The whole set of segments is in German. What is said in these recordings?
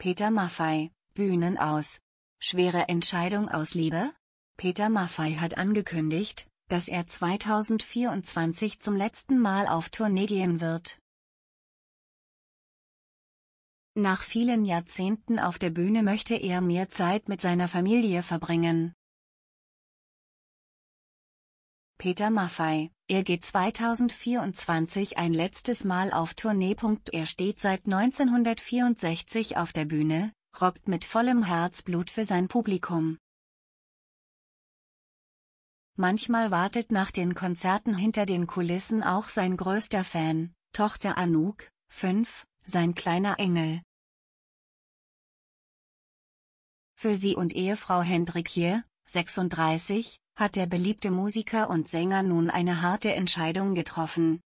Peter Maffei, Bühnen aus. Schwere Entscheidung aus Liebe? Peter Maffei hat angekündigt, dass er 2024 zum letzten Mal auf Tournee gehen wird. Nach vielen Jahrzehnten auf der Bühne möchte er mehr Zeit mit seiner Familie verbringen. Peter Maffei. Er geht 2024 ein letztes Mal auf Tournee. Er steht seit 1964 auf der Bühne, rockt mit vollem Herzblut für sein Publikum. Manchmal wartet nach den Konzerten hinter den Kulissen auch sein größter Fan, Tochter Anouk, 5, sein kleiner Engel. Für sie und Ehefrau Hendrik hier, 36, hat der beliebte Musiker und Sänger nun eine harte Entscheidung getroffen.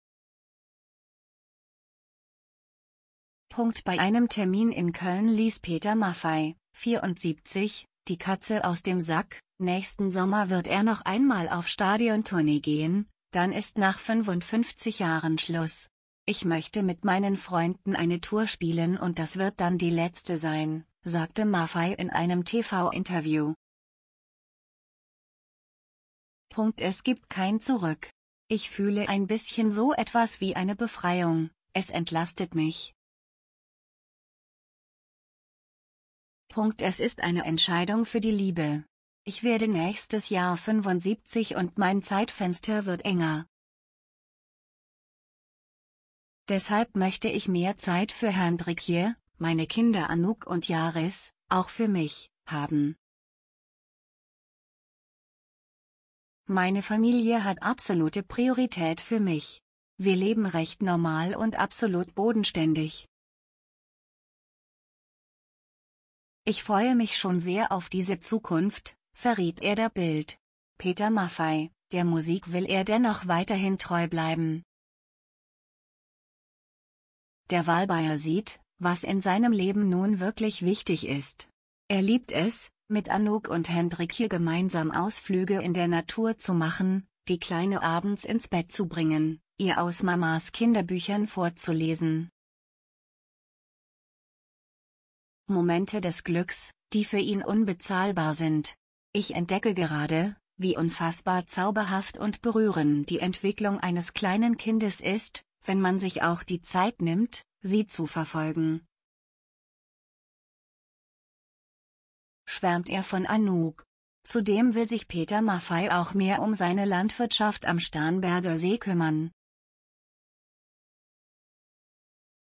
Punkt bei einem Termin in Köln ließ Peter Maffei, 74, die Katze aus dem Sack, nächsten Sommer wird er noch einmal auf Stadiontournee gehen, dann ist nach 55 Jahren Schluss. Ich möchte mit meinen Freunden eine Tour spielen und das wird dann die letzte sein, sagte Maffei in einem TV-Interview. Es gibt kein Zurück. Ich fühle ein bisschen so etwas wie eine Befreiung, es entlastet mich. Es ist eine Entscheidung für die Liebe. Ich werde nächstes Jahr 75 und mein Zeitfenster wird enger. Deshalb möchte ich mehr Zeit für Herrn Drickier, meine Kinder Anouk und Yaris, auch für mich, haben. Meine Familie hat absolute Priorität für mich. Wir leben recht normal und absolut bodenständig. Ich freue mich schon sehr auf diese Zukunft, verriet er der Bild. Peter Maffei, der Musik will er dennoch weiterhin treu bleiben. Der Wahlbayer sieht, was in seinem Leben nun wirklich wichtig ist. Er liebt es, mit Anouk und Hendrik hier gemeinsam Ausflüge in der Natur zu machen, die Kleine abends ins Bett zu bringen, ihr aus Mamas Kinderbüchern vorzulesen. Momente des Glücks, die für ihn unbezahlbar sind. Ich entdecke gerade, wie unfassbar zauberhaft und berührend die Entwicklung eines kleinen Kindes ist, wenn man sich auch die Zeit nimmt, sie zu verfolgen. schwärmt er von Anouk. Zudem will sich Peter Maffei auch mehr um seine Landwirtschaft am Starnberger See kümmern.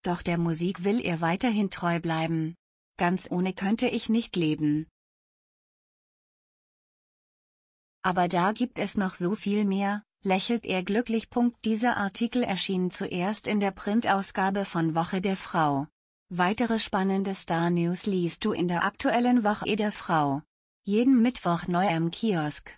Doch der Musik will er weiterhin treu bleiben. Ganz ohne könnte ich nicht leben. Aber da gibt es noch so viel mehr, lächelt er glücklich. Dieser Artikel erschien zuerst in der Printausgabe von Woche der Frau. Weitere spannende Star-News liest du in der aktuellen Woche der Frau. Jeden Mittwoch neu am Kiosk.